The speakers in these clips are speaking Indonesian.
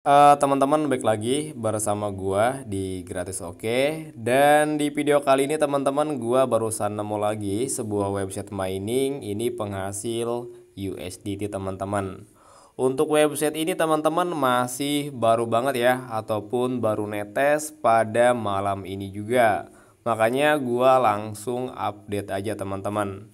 Uh, teman-teman baik lagi bersama gua di gratis oke okay. dan di video kali ini teman-teman gua barusan nemu lagi sebuah website mining ini penghasil USDT teman-teman untuk website ini teman-teman masih baru banget ya ataupun baru netes pada malam ini juga makanya gua langsung update aja teman-teman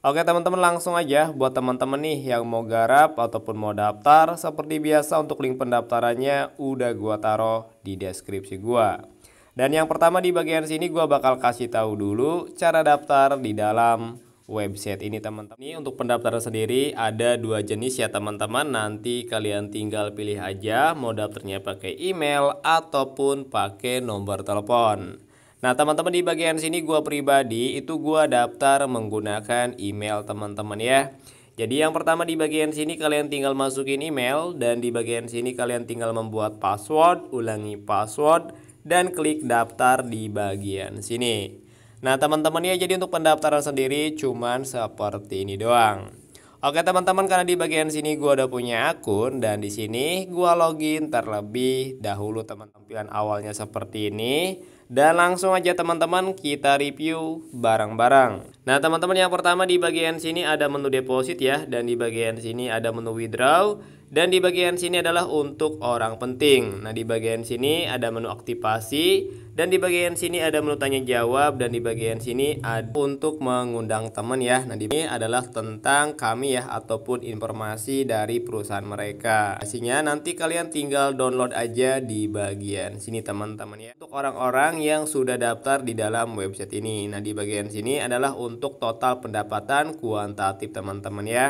Oke teman-teman langsung aja buat teman-teman nih yang mau garap ataupun mau daftar seperti biasa untuk link pendaftarannya udah gua taruh di deskripsi gua. Dan yang pertama di bagian sini gua bakal kasih tahu dulu cara daftar di dalam website ini teman-teman. Ini untuk pendaftaran sendiri ada dua jenis ya teman-teman. Nanti kalian tinggal pilih aja mau daftarnya pakai email ataupun pakai nomor telepon. Nah teman-teman di bagian sini gue pribadi itu gue daftar menggunakan email teman-teman ya Jadi yang pertama di bagian sini kalian tinggal masukin email Dan di bagian sini kalian tinggal membuat password, ulangi password Dan klik daftar di bagian sini Nah teman-teman ya jadi untuk pendaftaran sendiri cuman seperti ini doang Oke teman-teman karena di bagian sini gue udah punya akun dan di sini gue login terlebih dahulu teman tampilan awalnya seperti ini dan langsung aja teman-teman kita review barang-barang. Nah teman-teman yang pertama di bagian sini ada menu deposit ya dan di bagian sini ada menu withdraw dan di bagian sini adalah untuk orang penting. Nah, di bagian sini ada menu aktivasi dan di bagian sini ada menu tanya jawab dan di bagian sini ada untuk mengundang teman ya. Nah, di sini adalah tentang kami ya ataupun informasi dari perusahaan mereka. Hasilnya nanti kalian tinggal download aja di bagian sini teman-teman ya. Untuk orang-orang yang sudah daftar di dalam website ini. Nah, di bagian sini adalah untuk total pendapatan kuantitatif teman-teman ya.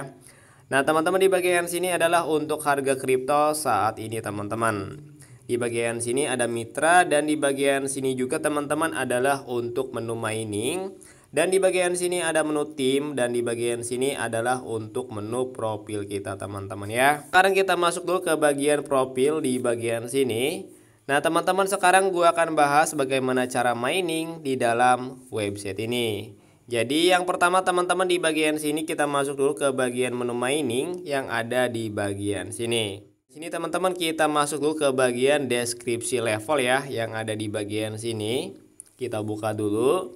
Nah, teman-teman di bagian sini adalah untuk harga kripto saat ini, teman-teman. Di bagian sini ada mitra dan di bagian sini juga teman-teman adalah untuk menu mining dan di bagian sini ada menu tim dan di bagian sini adalah untuk menu profil kita, teman-teman ya. Sekarang kita masuk dulu ke bagian profil di bagian sini. Nah, teman-teman sekarang gua akan bahas bagaimana cara mining di dalam website ini. Jadi yang pertama teman-teman di bagian sini kita masuk dulu ke bagian menu mining yang ada di bagian sini. Di Sini teman-teman kita masuk dulu ke bagian deskripsi level ya yang ada di bagian sini. Kita buka dulu.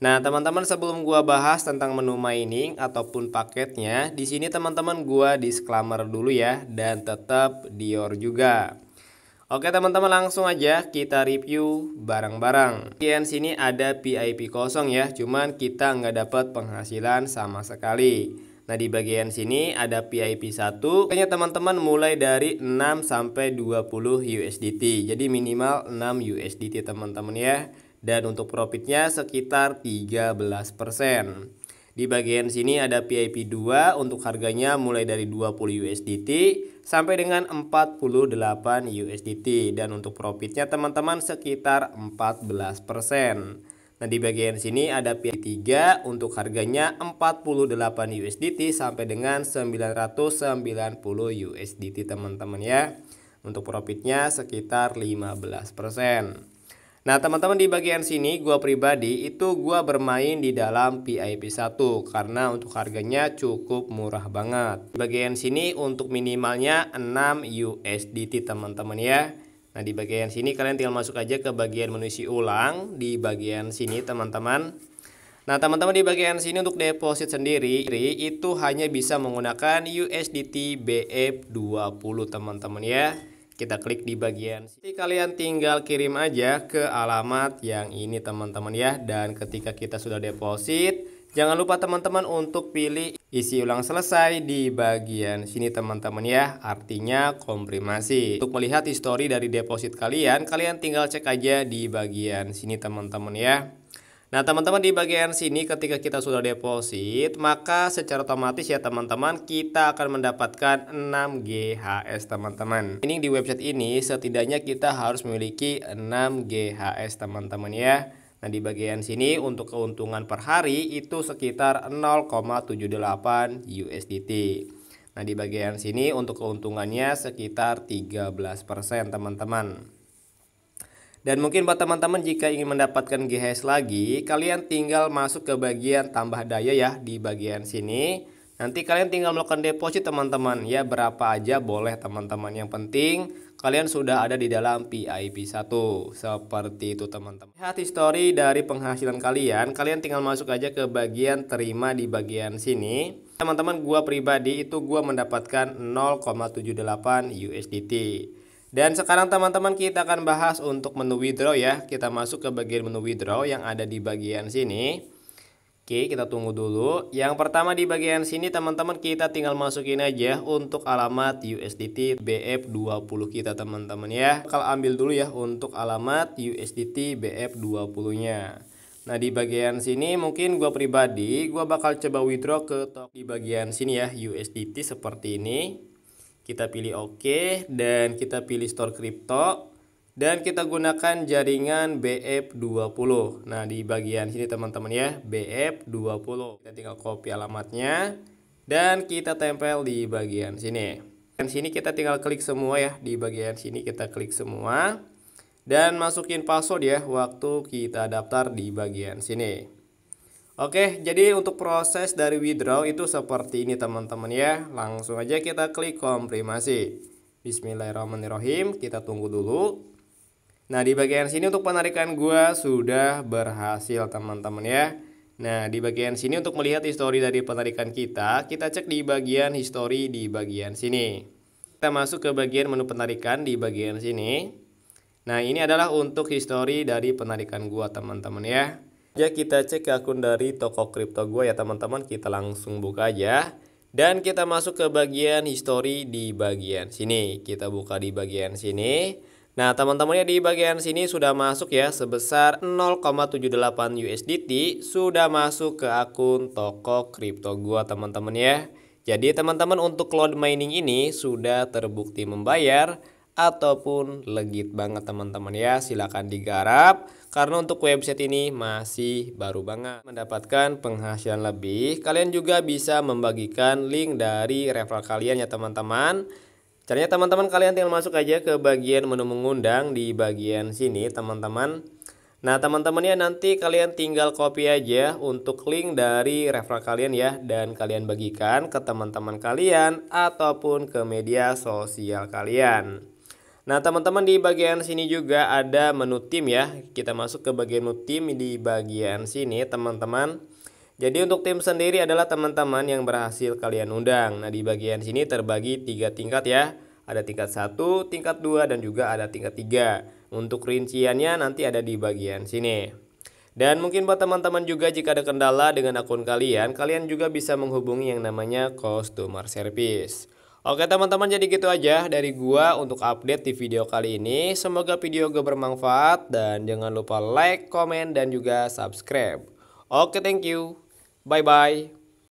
Nah teman-teman sebelum gua bahas tentang menu mining ataupun paketnya, di sini teman-teman gua disclaimer dulu ya dan tetap Dior juga. Oke teman-teman langsung aja kita review barang-barang Di sini ada PIP kosong ya Cuman kita nggak dapat penghasilan sama sekali Nah di bagian sini ada PIP 1 Kayaknya teman-teman mulai dari 6 sampai 20 USDT Jadi minimal 6 USDT teman-teman ya Dan untuk profitnya sekitar 13% di bagian sini ada PIP 2 untuk harganya mulai dari 20 USDT sampai dengan 48 USDT dan untuk profitnya teman-teman sekitar 14%. Nah, di bagian sini ada PIP 3 untuk harganya 48 USDT sampai dengan 990 USDT teman-teman ya. Untuk profitnya sekitar 15%. Nah teman-teman di bagian sini gue pribadi itu gue bermain di dalam VIP 1 karena untuk harganya cukup murah banget di Bagian sini untuk minimalnya 6 USDT teman-teman ya Nah di bagian sini kalian tinggal masuk aja ke bagian menu isi ulang di bagian sini teman-teman Nah teman-teman di bagian sini untuk deposit sendiri itu hanya bisa menggunakan USDT BF20 teman-teman ya kita klik di bagian Jadi kalian tinggal kirim aja ke alamat yang ini teman-teman ya dan ketika kita sudah deposit jangan lupa teman-teman untuk pilih isi ulang selesai di bagian sini teman-teman ya artinya komprimasi. untuk melihat histori dari deposit kalian kalian tinggal cek aja di bagian sini teman-teman ya Nah, teman-teman di bagian sini ketika kita sudah deposit, maka secara otomatis ya teman-teman kita akan mendapatkan 6 GHS teman-teman. Ini di website ini setidaknya kita harus memiliki 6 GHS teman-teman ya. Nah, di bagian sini untuk keuntungan per hari itu sekitar 0,78 USDT. Nah, di bagian sini untuk keuntungannya sekitar 13% teman-teman. Dan mungkin buat teman-teman jika ingin mendapatkan GHS lagi, kalian tinggal masuk ke bagian tambah daya ya di bagian sini. Nanti kalian tinggal melakukan deposit teman-teman ya berapa aja boleh teman-teman yang penting kalian sudah ada di dalam PIP 1 seperti itu teman-teman. Lihat story dari penghasilan kalian, kalian tinggal masuk aja ke bagian terima di bagian sini. Teman-teman gua pribadi itu gua mendapatkan 0,78 USDT. Dan sekarang teman-teman kita akan bahas untuk menu withdraw ya. Kita masuk ke bagian menu withdraw yang ada di bagian sini. Oke, kita tunggu dulu. Yang pertama di bagian sini teman-teman kita tinggal masukin aja untuk alamat USDT BF20 kita teman-teman ya. Kalau ambil dulu ya untuk alamat USDT BF20-nya. Nah, di bagian sini mungkin gua pribadi gua bakal coba withdraw ke di bagian sini ya USDT seperti ini. Kita pilih OK dan kita pilih store crypto dan kita gunakan jaringan BF20. Nah, di bagian sini teman-teman ya, BF20. Kita tinggal copy alamatnya dan kita tempel di bagian sini. Dan sini kita tinggal klik semua ya, di bagian sini kita klik semua dan masukin password ya waktu kita daftar di bagian sini. Oke, jadi untuk proses dari withdraw itu seperti ini teman-teman ya. Langsung aja kita klik konfirmasi. Bismillahirrahmanirrahim, kita tunggu dulu. Nah, di bagian sini untuk penarikan gua sudah berhasil teman-teman ya. Nah, di bagian sini untuk melihat histori dari penarikan kita, kita cek di bagian histori di bagian sini. Kita masuk ke bagian menu penarikan di bagian sini. Nah, ini adalah untuk histori dari penarikan gua teman-teman ya. Ya kita cek ke akun dari toko kripto gue ya teman-teman Kita langsung buka aja Dan kita masuk ke bagian history di bagian sini Kita buka di bagian sini Nah teman-teman ya di bagian sini sudah masuk ya sebesar 0,78 USDT Sudah masuk ke akun toko kripto gue teman-teman ya Jadi teman-teman untuk cloud mining ini sudah terbukti membayar ataupun legit banget teman-teman ya silahkan digarap karena untuk website ini masih baru banget mendapatkan penghasilan lebih kalian juga bisa membagikan link dari referral kalian ya teman-teman caranya teman-teman kalian tinggal masuk aja ke bagian menu mengundang di bagian sini teman-teman Nah teman-teman ya nanti kalian tinggal copy aja untuk link dari referral kalian ya Dan kalian bagikan ke teman-teman kalian ataupun ke media sosial kalian Nah teman-teman di bagian sini juga ada menu tim ya Kita masuk ke bagian menu tim di bagian sini teman-teman Jadi untuk tim sendiri adalah teman-teman yang berhasil kalian undang Nah di bagian sini terbagi tiga tingkat ya Ada tingkat 1, tingkat 2, dan juga ada tingkat 3 Untuk rinciannya nanti ada di bagian sini dan mungkin buat teman-teman juga jika ada kendala dengan akun kalian, kalian juga bisa menghubungi yang namanya customer service. Oke teman-teman jadi gitu aja dari gua untuk update di video kali ini. Semoga video gue bermanfaat dan jangan lupa like, komen, dan juga subscribe. Oke thank you. Bye-bye.